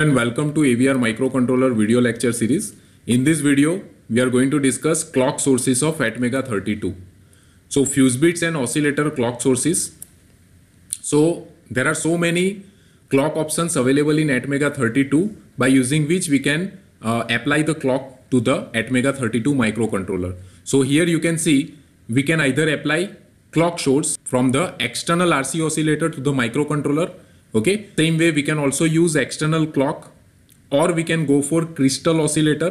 and welcome to AVR microcontroller video lecture series. In this video, we are going to discuss clock sources of Atmega 32. So fuse bits and oscillator clock sources. So there are so many clock options available in Atmega 32 by using which we can uh, apply the clock to the Atmega 32 microcontroller. So here you can see we can either apply clock source from the external RC oscillator to the microcontroller okay same way we can also use external clock or we can go for crystal oscillator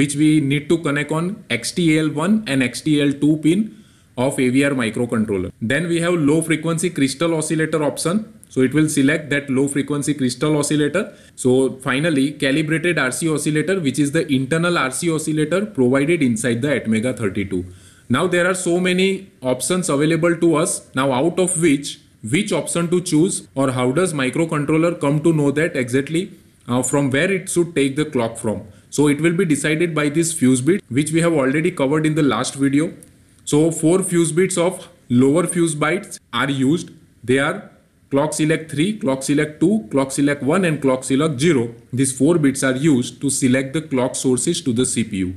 which we need to connect on XTL1 and XTL2 pin of AVR microcontroller. Then we have low frequency crystal oscillator option. So it will select that low frequency crystal oscillator. So finally calibrated RC oscillator which is the internal RC oscillator provided inside the Atmega 32. Now there are so many options available to us. Now out of which which option to choose or how does microcontroller come to know that exactly uh, from where it should take the clock from. So it will be decided by this fuse bit which we have already covered in the last video. So four fuse bits of lower fuse bytes are used. They are clock select 3, clock select 2, clock select 1 and clock select 0. These 4 bits are used to select the clock sources to the CPU.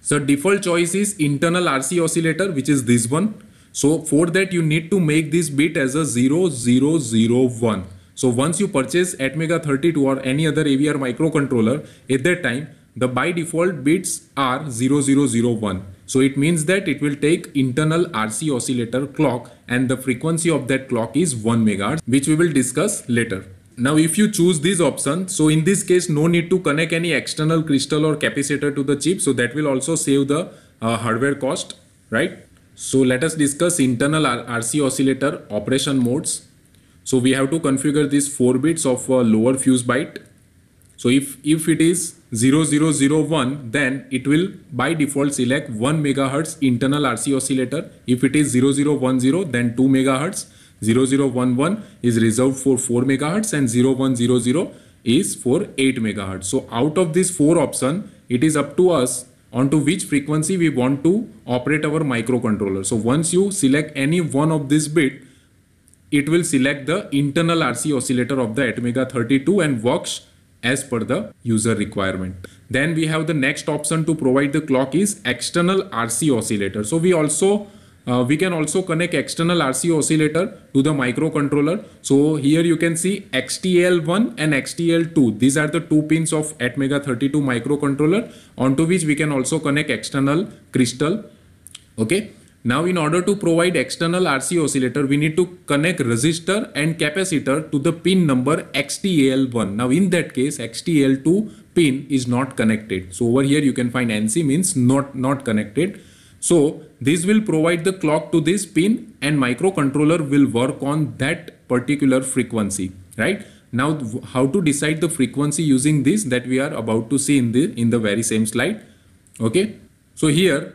So default choice is internal RC oscillator which is this one so for that you need to make this bit as a 0001. So once you purchase Atmega 32 or any other AVR microcontroller at that time the by default bits are 0001. So it means that it will take internal RC oscillator clock and the frequency of that clock is 1 MHz which we will discuss later. Now if you choose this option, so in this case no need to connect any external crystal or capacitor to the chip so that will also save the uh, hardware cost, right? So let us discuss internal RC oscillator operation modes. So we have to configure these 4 bits of uh, lower fuse byte. So if, if it is 0001 then it will by default select 1 megahertz internal RC oscillator. If it is 0010 then 2 megahertz. 0011 is reserved for 4 megahertz and 0100 is for 8 megahertz. So out of these 4 option it is up to us onto which frequency we want to operate our microcontroller. So once you select any one of this bit, it will select the internal RC oscillator of the Atmega 32 and works as per the user requirement. Then we have the next option to provide the clock is external RC oscillator. So we also uh, we can also connect external RC oscillator to the microcontroller. So here you can see XTL1 and XTL2. These are the two pins of Atmega 32 microcontroller onto which we can also connect external crystal. Okay. Now in order to provide external RC oscillator, we need to connect resistor and capacitor to the pin number XTL1. Now in that case, XTL2 pin is not connected. So over here you can find NC means not, not connected. So this will provide the clock to this pin and microcontroller will work on that particular frequency, right? Now how to decide the frequency using this that we are about to see in the, in the very same slide. Okay. So here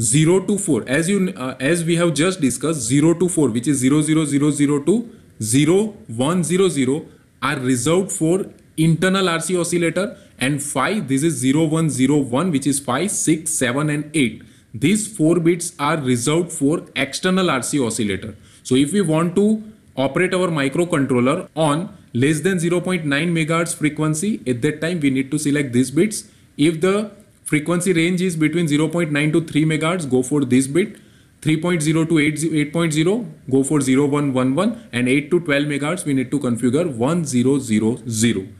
0 to 4 as you uh, as we have just discussed 0 to 4 which is 00002 0, 0, 100 are reserved for internal RC oscillator and 5 this is 0101 which is 5, 6, 7 and 8. These 4 bits are reserved for external RC oscillator. So if we want to operate our microcontroller on less than 0.9 megahertz frequency at that time we need to select these bits. If the frequency range is between 0.9 to 3 megahertz go for this bit 3.0 to 8.0 go for 0111 and 8 to 12 megahertz we need to configure 1000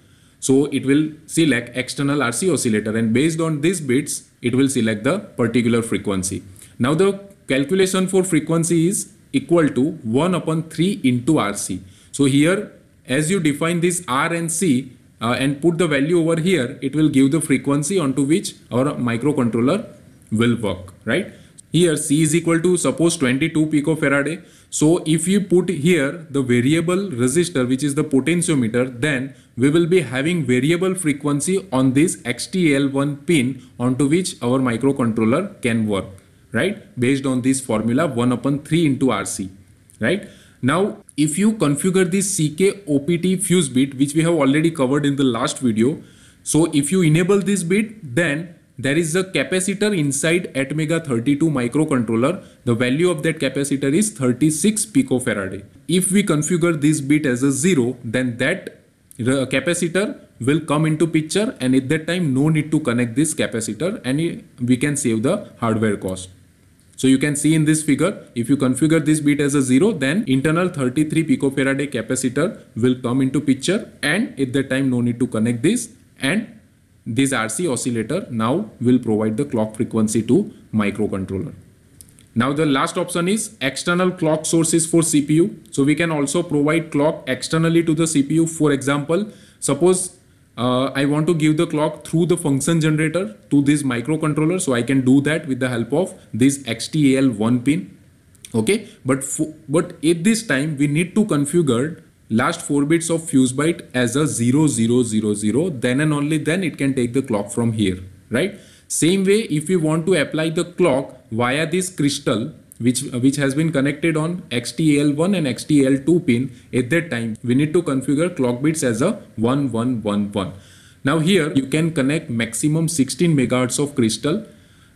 so it will select external RC oscillator and based on these bits, it will select the particular frequency. Now the calculation for frequency is equal to 1 upon 3 into RC. So here as you define this R and C uh, and put the value over here, it will give the frequency onto which our microcontroller will work, right? Here C is equal to suppose 22 picofarad. So if you put here the variable resistor which is the potentiometer then we will be having variable frequency on this XTL1 pin onto which our microcontroller can work right based on this formula 1 upon 3 into RC right. Now if you configure this CK OPT fuse bit which we have already covered in the last video so if you enable this bit then there is a capacitor inside Atmega 32 microcontroller. The value of that capacitor is 36 picofarad. If we configure this bit as a 0, then that capacitor will come into picture and at that time no need to connect this capacitor and we can save the hardware cost. So you can see in this figure, if you configure this bit as a 0, then internal 33 picofarad capacitor will come into picture and at that time no need to connect this and this RC oscillator now will provide the clock frequency to microcontroller. Now the last option is external clock sources for CPU. So we can also provide clock externally to the CPU. For example, suppose uh, I want to give the clock through the function generator to this microcontroller. So I can do that with the help of this XTAL1 pin. Okay, but, but at this time we need to configure last four bits of fuse byte as a 0000 then and only then it can take the clock from here right same way if we want to apply the clock via this crystal which which has been connected on XTL1 and XTL2 pin at that time we need to configure clock bits as a 1111 now here you can connect maximum 16 megahertz of crystal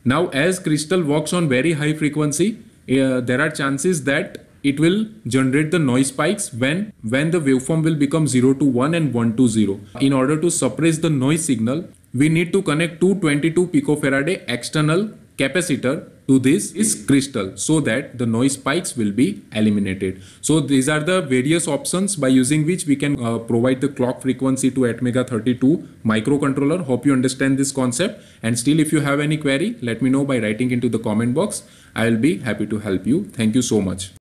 now as crystal works on very high frequency uh, there are chances that it will generate the noise spikes when when the waveform will become 0 to 1 and 1 to 0 in order to suppress the noise signal we need to connect 222 picofaraday external capacitor to this is crystal so that the noise spikes will be eliminated so these are the various options by using which we can uh, provide the clock frequency to atmega 32 microcontroller hope you understand this concept and still if you have any query let me know by writing into the comment box i will be happy to help you thank you so much